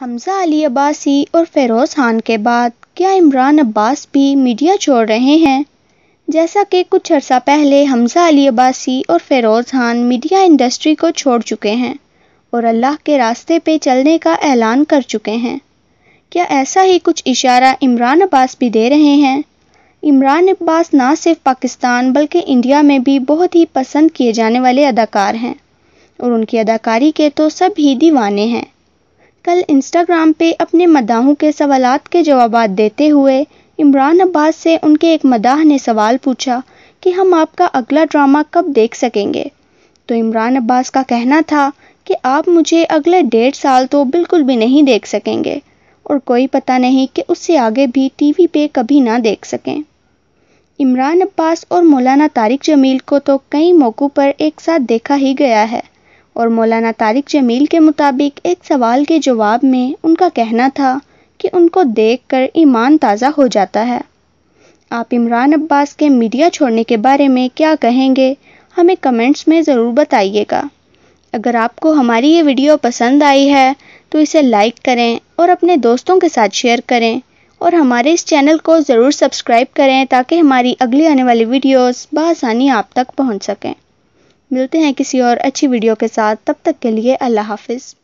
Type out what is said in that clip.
हमजा अली अब्बासी और फेरोज खान के बाद क्या इमरान अब्बास भी मीडिया छोड़ रहे हैं जैसा कि कुछ अर्सा पहले हमजा अली अब्बासी और फेरोज खान मीडिया इंडस्ट्री को छोड़ चुके हैं और अल्लाह के रास्ते पे चलने का ऐलान कर चुके हैं क्या ऐसा ही कुछ इशारा इमरान अब्बास भी दे रहे हैं इमरान अब्बास ना सिर्फ पाकिस्तान बल्कि इंडिया में भी बहुत ही पसंद किए जाने वाले अदाकार हैं और उनकी अदाकारी के तो सब ही दीवाने हैं कल इंस्टाग्राम पे अपने मदाहों के सवाल के जवाब देते हुए इमरान अब्बास से उनके एक मदाह ने सवाल पूछा कि हम आपका अगला ड्रामा कब देख सकेंगे तो इमरान अब्बास का कहना था कि आप मुझे अगले डेढ़ साल तो बिल्कुल भी नहीं देख सकेंगे और कोई पता नहीं कि उससे आगे भी टीवी पे कभी ना देख सकें इमरान अब्बास और मौलाना तारिक जमील को तो कई मौक़ों पर एक साथ देखा ही गया है और मौलाना तारिक जमील के मुताबिक एक सवाल के जवाब में उनका कहना था कि उनको देख कर ईमान ताज़ा हो जाता है आप इमरान अब्बास के मीडिया छोड़ने के बारे में क्या कहेंगे हमें कमेंट्स में ज़रूर बताइएगा अगर आपको हमारी ये वीडियो पसंद आई है तो इसे लाइक करें और अपने दोस्तों के साथ शेयर करें और हमारे इस चैनल को ज़रूर सब्सक्राइब करें ताकि हमारी अगली आने वाली वीडियोस बसानी आप तक पहुंच सकें मिलते हैं किसी और अच्छी वीडियो के साथ तब तक के लिए अल्लाह हाफिज़